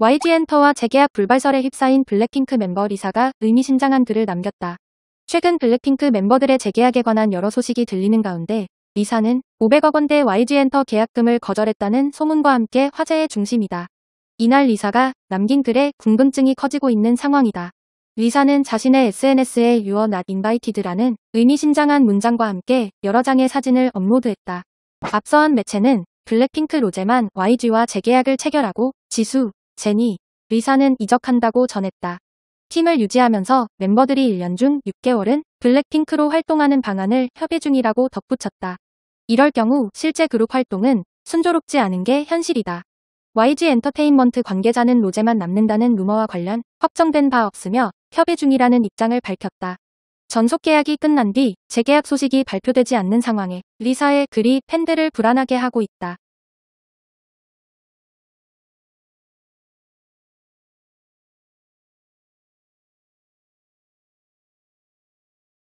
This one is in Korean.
YG 엔터와 재계약 불발설에 휩싸인 블랙핑크 멤버 리사가 의미심장한 글을 남겼다. 최근 블랙핑크 멤버들의 재계약에 관한 여러 소식이 들리는 가운데 리사는 500억 원대 YG 엔터 계약금을 거절했다는 소문과 함께 화제의 중심이다. 이날 리사가 남긴 글에 궁금증이 커지고 있는 상황이다. 리사는 자신의 SNS에 You are not invited라는 의미심장한 문장과 함께 여러 장의 사진을 업로드했다. 앞서한 매체는 블랙핑크 로제만 YG와 재계약을 체결하고 지수, 제니, 리사는 이적한다고 전했다. 팀을 유지하면서 멤버들이 1년 중 6개월은 블랙핑크로 활동하는 방안을 협의 중이라고 덧붙였다. 이럴 경우 실제 그룹 활동은 순조롭지 않은 게 현실이다. YG 엔터테인먼트 관계자는 로제만 남는다는 루머와 관련 확정된 바 없으며 협의 중이라는 입장을 밝혔다. 전속 계약이 끝난 뒤 재계약 소식이 발표되지 않는 상황에 리사의 글이 팬들을 불안하게 하고 있다.